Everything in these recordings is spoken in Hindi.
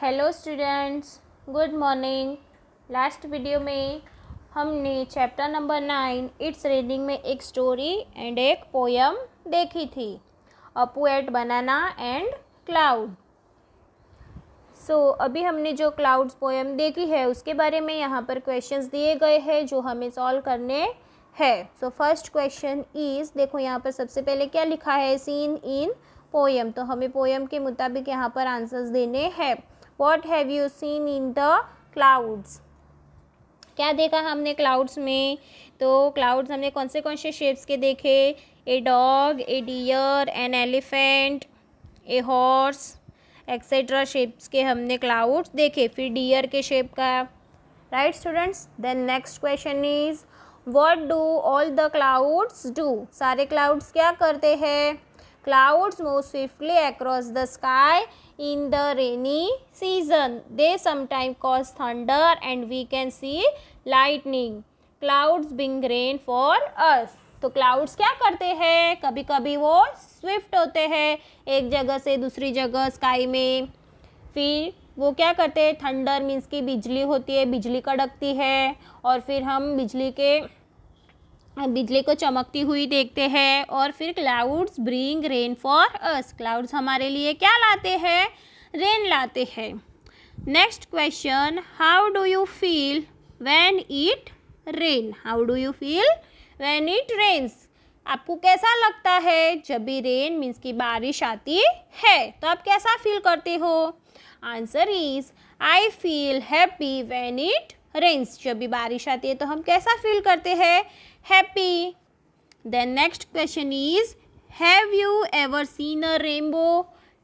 Hello students good morning last video में हमने chapter number nine it's reading में एक स्टोरी एंड एक पोयम देखी थी a poet banana and cloud so अभी हमने जो क्लाउड्स पोएम देखी है उसके बारे में यहाँ पर क्वेश्चंस दिए गए हैं जो हमें सॉल्व करने हैं सो फर्स्ट क्वेश्चन इज़ देखो यहाँ पर सबसे पहले क्या लिखा है सीन इन पोएम तो हमें पोएम के मुताबिक यहाँ पर आंसर्स देने हैं what have you seen in the clouds क्या देखा हमने क्लाउड्स में तो क्लाउड्स हमने कौन से कौन से शेप्स के देखे a dog a deer an elephant a horse etcetera shapes के हमने क्लाउड्स देखे फिर डियर के शेप का right students then next question is what do all the clouds do सारे क्लाउड्स क्या करते हैं Clouds move swiftly across the sky in the rainy season. They sometimes cause thunder and we can see lightning. Clouds bring rain for us. तो क्लाउड्स क्या करते हैं कभी कभी वो स्विफ्ट होते हैं एक जगह से दूसरी जगह स्काई में फिर वो क्या करते हैं थंडर मीन्स की बिजली होती है बिजली कड़कती है और फिर हम बिजली के बिजली को चमकती हुई देखते हैं और फिर clouds bring rain for us clouds हमारे लिए क्या लाते हैं रेन लाते हैं next question how do you feel when it rain how do you feel when it rains आपको कैसा लगता है जब भी रेन मीन्स की बारिश आती है तो आप कैसा फील करते हो answer is I feel happy when it rains जब भी बारिश आती है तो हम कैसा फील करते हैं happy then next question is have you ever seen a rainbow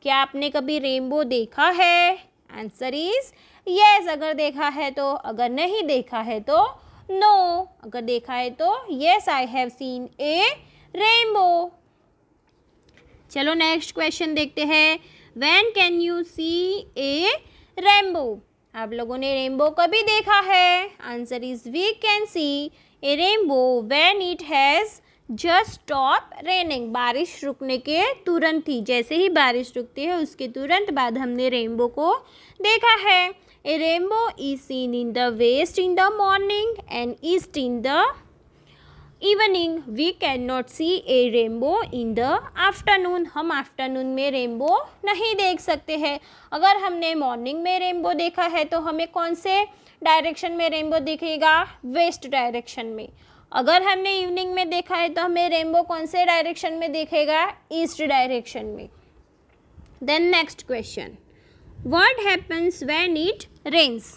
क्या आपने कभी रेनबो देखा है आंसर इज यस अगर देखा है तो अगर नहीं देखा है तो नो no. अगर देखा है तो yes I have seen a rainbow चलो नेक्स्ट क्वेश्चन देखते हैं when can you see a rainbow आप लोगों ने रेनबो कभी देखा है answer is we can see a rainbow when it has just stop raining बारिश रुकने के तुरंत ही जैसे ही बारिश रुकती है उसके तुरंत बाद हमने रेनबो को देखा है a rainbow is seen in the west in the morning and east in the evening we can not see a rainbow in the afternoon हम आफ्टरनून में रेनबो नहीं देख सकते हैं अगर हमने मॉर्निंग में रेनबो देखा है तो हमें कौन से डायरेक्शन में रेनबो दिखेगा वेस्ट डायरेक्शन में अगर हमने इवनिंग में देखा है तो हमें रेनबो कौन से डायरेक्शन में दिखेगा ईस्ट डायरेक्शन में then next question what happens when it rains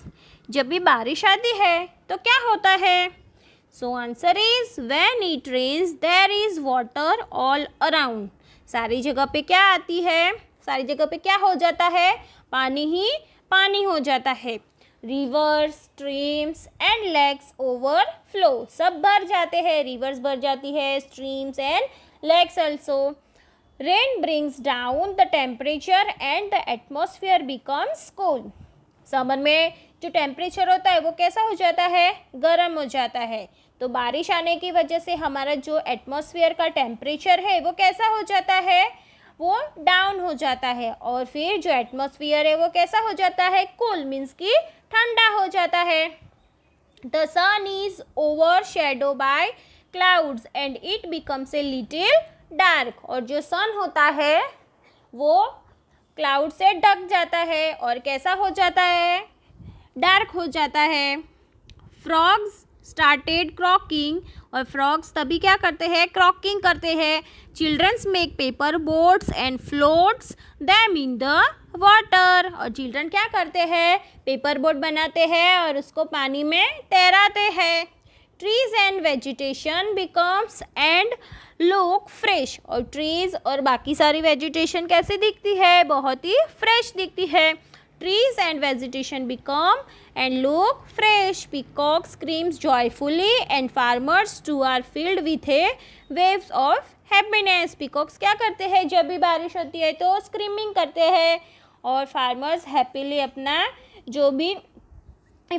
जब भी बारिश आती है तो क्या होता है so answer is when it rains there is water all around सारी जगह पे क्या आती है सारी जगह पे क्या हो जाता है पानी ही पानी हो जाता है rivers streams and lakes overflow सब भर जाते हैं रिवर्स भर जाती है streams and lakes also rain brings down the temperature and the atmosphere becomes cool summer में जो टेम्परेचर होता है वो कैसा हो जाता है गर्म हो जाता है तो बारिश आने की वजह से हमारा जो एटमॉस्फेयर का टेम्परेचर है वो कैसा हो जाता है वो डाउन हो जाता है और फिर जो एटमॉस्फेयर है वो कैसा हो जाता है कूल मीन्स कि ठंडा हो जाता है the sun is overshadow by clouds and it becomes a little dark और जो सन होता है वो क्लाउड से ढक जाता है और कैसा हो जाता है डार्क हो जाता है फ्रॉग्स स्टार्टेड क्रॉकिंग और फ्रॉग्स तभी क्या करते हैं क्रॉकिंग करते हैं childrens make paper boats and floats them in the water और चिल्ड्रन क्या करते हैं पेपर बोट बनाते हैं और उसको पानी में तैराते हैं trees and vegetation becomes and look fresh और ट्रीज और बाकी सारी वेजिटेशन कैसे दिखती है बहुत ही फ्रेश दिखती है trees and vegetation become and look fresh. Peacock screams joyfully and farmers too are filled with a waves of happiness. Peacocks क्या करते हैं जब भी बारिश होती है तो screaming करते हैं और farmers happily अपना जो भी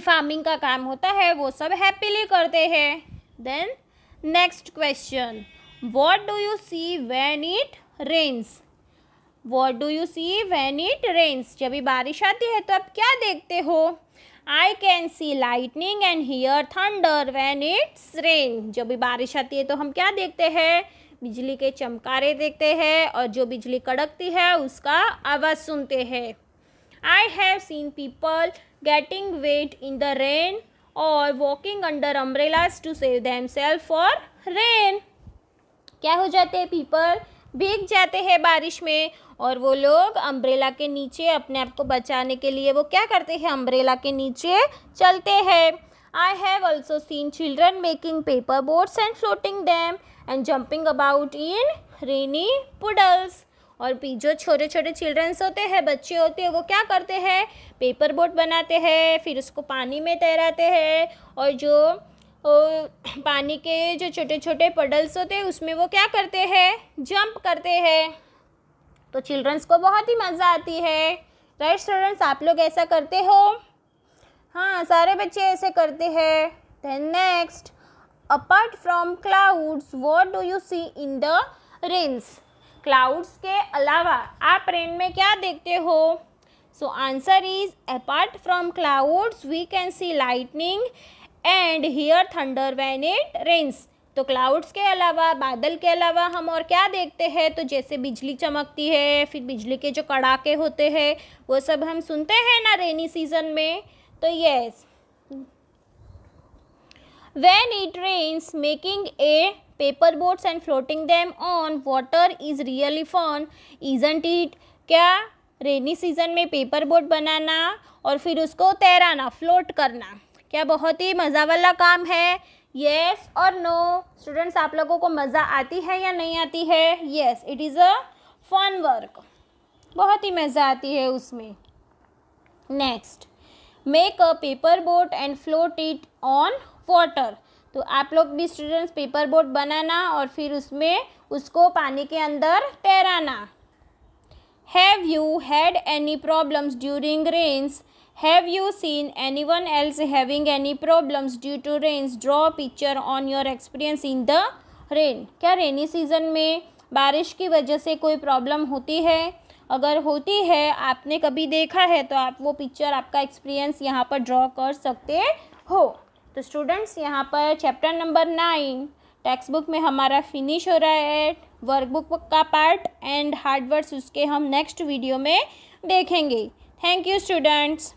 फार्मिंग का काम होता है वो सब हैप्पीली करते हैं then next question what do you see when it rains what do you see when it rains जब भी बारिश आती है तो आप क्या देखते हो I can see lightning and hear thunder when it's rain जब भी बारिश आती है तो हम क्या देखते हैं बिजली के चमकारे देखते हैं और जो बिजली कड़कती है उसका आवाज़ सुनते हैं I have seen people getting wet in the rain और walking under umbrellas to save them self for rain क्या हो जाते हैं पीपल भीग जाते हैं बारिश में और वो लोग अम्ब्रेला के नीचे अपने आप को बचाने के लिए वो क्या करते हैं अम्ब्रेला के नीचे चलते हैं I have also seen children making paper boards and floating them and jumping about in rainy puddles और जो छोटे छोटे चिल्ड्रंस होते हैं बच्चे होते हैं वो क्या करते हैं पेपर बोट बनाते हैं फिर उसको पानी में तैराते हैं और जो पानी के जो छोटे छोटे पडल्स होते हैं उसमें वो क्या करते हैं जंप करते हैं तो चिल्ड्रंस को बहुत ही मज़ा आती है राइट स्टूडेंट्स आप लोग ऐसा करते हो हाँ सारे बच्चे ऐसे करते हैं then next apart from clouds what do you see in the rains clouds के अलावा आप रेन में क्या देखते हो so answer is apart from clouds we can see lightning and hear thunder when it rains तो क्लाउड्स के अलावा बादल के अलावा हम और क्या देखते हैं तो जैसे बिजली चमकती है फिर बिजली के जो कड़ाके होते हैं वो सब हम सुनते हैं ना रेनी सीजन में तो yes when it rains making a paper boats and floating them on water is really fun isn't it क्या रेनी सीजन में पेपर बोट बनाना और फिर उसको तैराना फ्लोट करना क्या बहुत ही मज़ा वाला काम है येस और नो स्टूडेंट्स आप लोगों को मज़ा आती है या नहीं आती है yes it is a fun work बहुत ही मज़ा आती है उसमें next make a paper boat and float it on water तो आप लोग भी स्टूडेंट्स पेपर बोट बनाना और फिर उसमें उसको पानी के अंदर तैराना have you had any problems during rains have you seen anyone else having any problems due to rains draw a picture on your experience in the rain क्या रेनी सीजन में बारिश की वजह से कोई प्रॉब्लम होती है अगर होती है आपने कभी देखा है तो आप वो पिक्चर आपका एक्सपीरियंस यहाँ पर ड्रॉ कर सकते हो तो स्टूडेंट्स यहाँ पर chapter number nine textbook में हमारा फिनिश हो रहा है वर्कबुक का पार्ट एंड हार्डवर्ड्स उसके हम नेक्स्ट वीडियो में देखेंगे थैंक यू स्टूडेंट्स